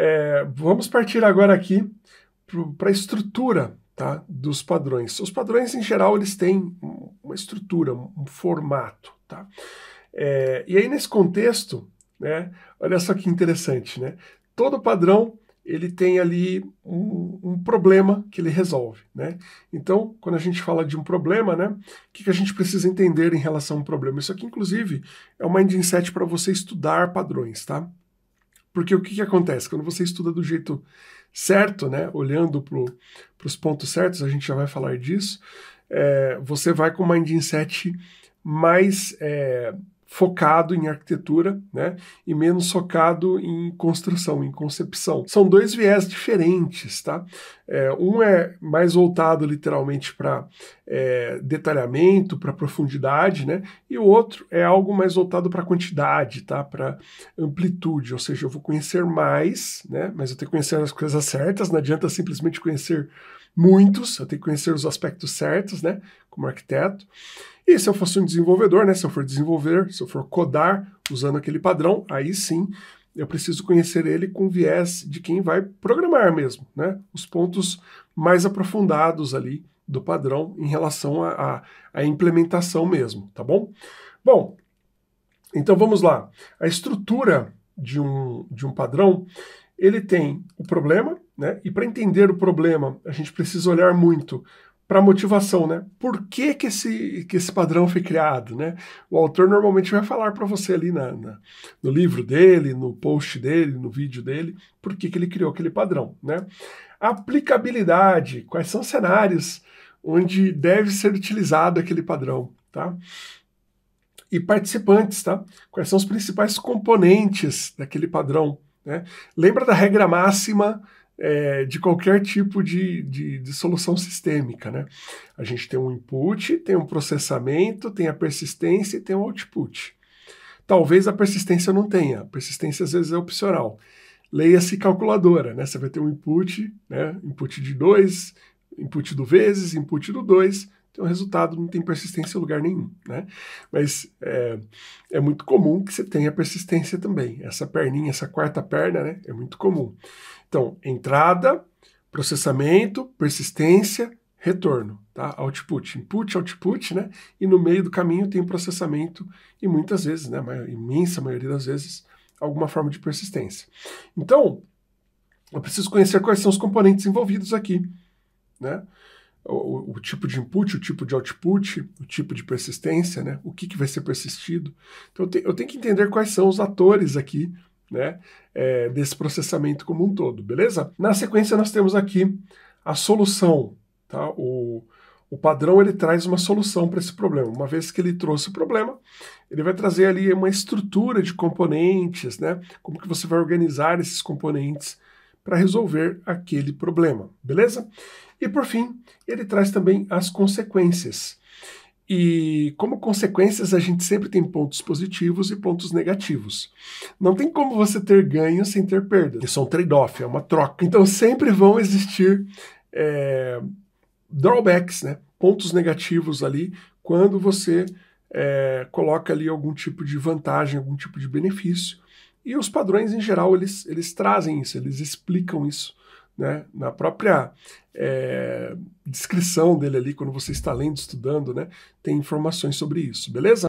É, vamos partir agora aqui para a estrutura tá, dos padrões. Os padrões, em geral, eles têm uma estrutura, um formato. Tá? É, e aí, nesse contexto, né, olha só que interessante, né? Todo padrão ele tem ali um, um, problema que ele resolve, né? Então, quando a gente fala de um problema, né, o que, que a gente precisa entender em relação a um problema? Isso aqui, inclusive, é um mindset para você estudar padrões, tá? Porque o que, que acontece? Quando você estuda do jeito certo, né, olhando para os pontos certos, a gente já vai falar disso, é, você vai com o mindset mais é, focado em arquitetura, né, e menos focado em construção, em concepção. São dois viés diferentes, tá? É, um é mais voltado literalmente para é, detalhamento, para profundidade, né, e o outro é algo mais voltado para quantidade, tá? Para amplitude, ou seja, eu vou conhecer mais, né, mas eu tenho que conhecer as coisas certas. Não adianta simplesmente conhecer muitos, eu tenho que conhecer os aspectos certos, né? como arquiteto. E se eu fosse um desenvolvedor, né, se eu for desenvolver, se eu for codar usando aquele padrão, aí sim eu preciso conhecer ele com viés de quem vai programar mesmo, né? Os pontos mais aprofundados ali do padrão em relação à implementação mesmo, tá bom? Bom, então vamos lá. A estrutura de um, de um padrão, ele tem o problema, né? E para entender o problema, a gente precisa olhar muito para motivação, né? Por que, que, esse, que esse padrão foi criado, né? O autor normalmente vai falar para você ali na, na, no livro dele, no post dele, no vídeo dele, por que, que ele criou aquele padrão, né? Aplicabilidade, quais são os cenários onde deve ser utilizado aquele padrão, tá? E participantes, tá? Quais são os principais componentes daquele padrão, né? Lembra da regra máxima é, de qualquer tipo de, de, de, solução sistêmica. Né? A gente tem um input, tem um processamento, tem a persistência e tem o um output. Talvez a persistência não tenha, a persistência às vezes é opcional. Leia-se calculadora, né? Você vai ter um input, né? Input de 2, input do vezes, input do 2, então, o resultado não tem persistência em lugar nenhum, né? Mas é, é muito comum que você tenha persistência também. Essa perninha, essa quarta perna, né? É muito comum. Então, entrada, processamento, persistência, retorno, tá? Output, input, output, né? E no meio do caminho tem processamento e muitas vezes, né? A imensa maioria das vezes, alguma forma de persistência. Então, eu preciso conhecer quais são os componentes envolvidos aqui, né? o, o, tipo de input, o tipo de output, o tipo de persistência, né? O que, que vai ser persistido. Então eu, te, eu tenho que entender quais são os atores aqui, né? É, desse processamento como um todo, beleza? Na sequência nós temos aqui a solução, tá? O, o padrão ele traz uma solução para esse problema. Uma vez que ele trouxe o problema, ele vai trazer ali uma estrutura de componentes, né? Como que você vai organizar esses componentes para resolver aquele problema, beleza? E por fim, ele traz também as consequências. E como consequências, a gente sempre tem pontos positivos e pontos negativos. Não tem como você ter ganho sem ter perda. Isso é um trade-off, é uma troca. Então sempre vão existir é, drawbacks, né? pontos negativos ali, quando você é, coloca ali algum tipo de vantagem, algum tipo de benefício e os padrões, em geral, eles, eles trazem isso, eles explicam isso. Né? Na própria é, descrição dele ali, quando você está lendo, estudando, né? tem informações sobre isso, beleza?